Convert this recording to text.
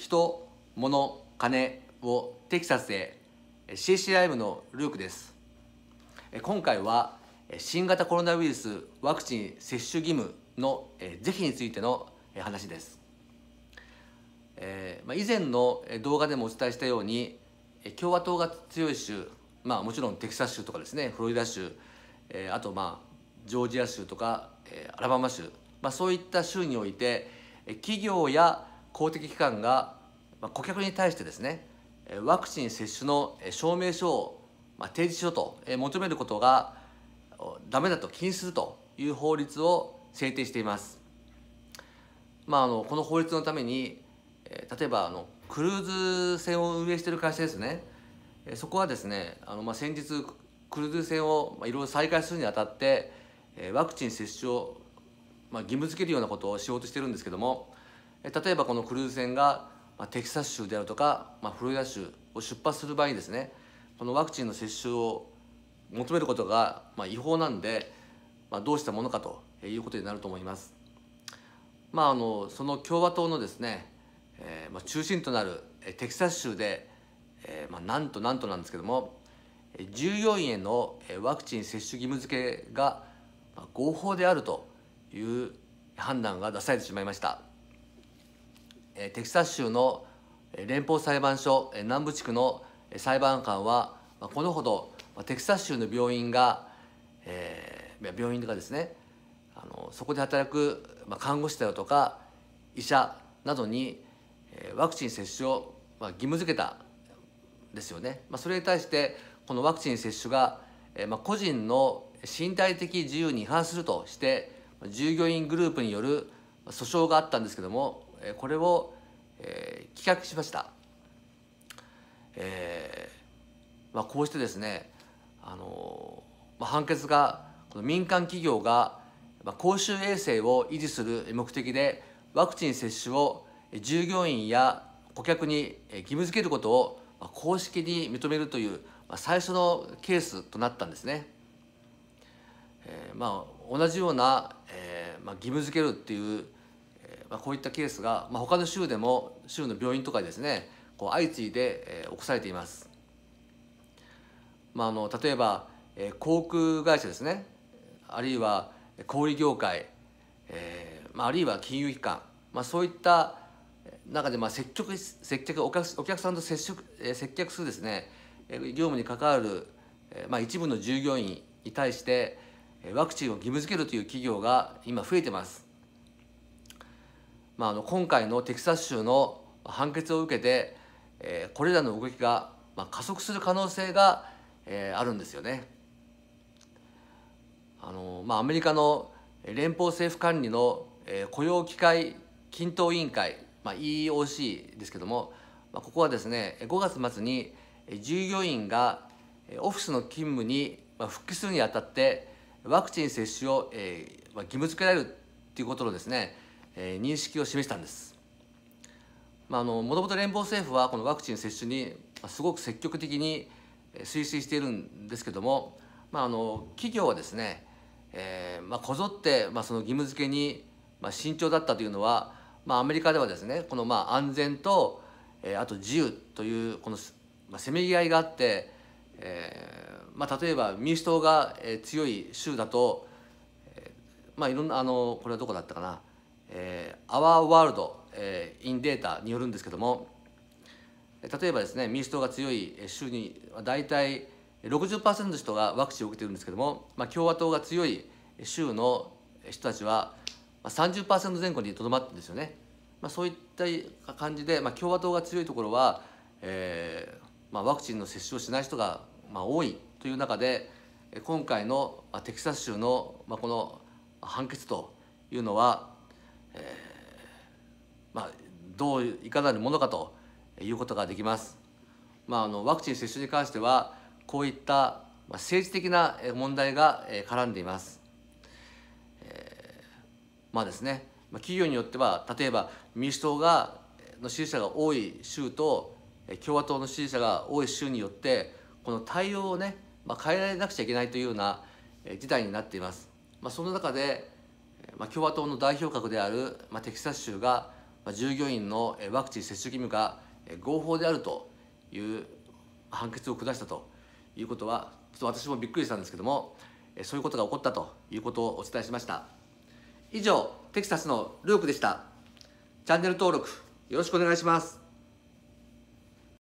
人物金をテキサスへ CC ライブのルークです今回は新型コロナウイルスワクチン接種義務の是非についての話です、えま以前の動画でもお伝えしたように共和党が強い州まあもちろんテキサス州とかですねフロリダ州あとまあジョージア州とかアラバマ州、まあ、そういった州において企業や公的機関が顧客に対してですねワクチン接種の証明書を提示しろと求めることがダメだと禁止するという法律を制定しています。まあ、あのこの法律のために例えばあのクルーズ船を運営している会社ですねそこはですねあの、まあ、先日クルーズ船をいろいろ再開するにあたってワクチン接種を、まあ、義務付けるようなことをしようとしてるんですけども例えばこのクルーズ船がテキサス州であるとか、まあ、フロリダ州を出発する場合にですねこのワクチンの接種を求めることが、まあ、違法なんで、まあ、どうしたものかということになると思います。まあ、あのその共和党のですね、えーまあ、中心となるテキサス州で、えーまあ、なんとなんとなんですけども従業員へのワクチン接種義務付けが合法であるという判断が出されてしまいました。テキサス州の連邦裁判所南部地区の裁判官はこのほどテキサス州の病院が、えー、病院がですねあのそこで働く看護師だとか医者などにワクチン接種を義務付けたですよね、まあ、それに対してこのワクチン接種が、えまあ、個人の身体的自由に違反するとして従業員グループによる訴訟があったんですけどもえこれを、えー、企画しました、えーまあ、こうしてですね、あのまあ、判決がこの民間企業が、まあ、公衆衛生を維持する目的でワクチン接種を従業員や顧客に義務付けることをまあ、公式に認めるというまあ、最初のケースとなったんですね。えーまあ、同じような、えーまあ、義務付けるっていうまあ、こういったケースが、まあ、他の州でも州の病院とかですねこう相次いで、えー、起こされています、まあ、あの例えば、えー、航空会社ですねあるいは小売業界、えーまあ、あるいは金融機関、まあ、そういった中で、まあ、積極接客お客お客さんと接触、えー、接客するですね業務に関わる、えーまあ、一部の従業員に対してワクチンを義務付けるという企業が今増えてますまあ、あの今回のテキサス州の判決を受けて、えー、これらの動きが、まあ、加速する可能性が、えー、あるんですよね。あのまあ、アメリカの連邦政府管理の、えー、雇用機会均等委員会、まあ、e o c ですけども、まあ、ここはですね5月末に従業員がオフィスの勤務に復帰するにあたってワクチン接種を、えーまあ、義務付けられるっていうことのですねえー、認識を示したんです。もともと連邦政府はこのワクチン接種にすごく積極的に推進しているんですけども、まあ、あの企業はですね、えーまあ、こぞって、まあ、その義務付けに、まあ、慎重だったというのは、まあ、アメリカではですねこのまあ安全と、えー、あと自由というこの、まあ、せめぎ合いがあって、えーまあ、例えば民主党が強い州だと、えーまあ、いろんなあのこれはどこだったかなえー、ワールド・イン・デえー、タによるんですけども例えばですね民主党が強い州に大体60%の人がワクチンを受けてるんですけども、まあ、共和党が強い州の人たちは30%前後にとどまってるんですよね、まあ、そういった感じで、まあ、共和党が強いところは、えーまあ、ワクチンの接種をしない人が、まあ、多いという中で今回のテキサス州の、まあ、この判決というのはどういかなるものかということができます。まあ、あのワクチン接種に関してはこういった政治的な問題が絡んでいます。えまあですね企業によっては例えば民主党がの支持者が多い州と共和党の支持者が多い州によってこの対応をね、まあ、変えられなくちゃいけないというような事態になっています。まあ、その中で、まあ、共和党の代表格である、まあ、テキサス州が従業員のワクチン接種義務が合法であるという判決を下したということはちょっと私もびっくりしたんですけどもそういうことが起こったということをお伝えしました以上テキサスのルークでしたチャンネル登録よろしくお願いします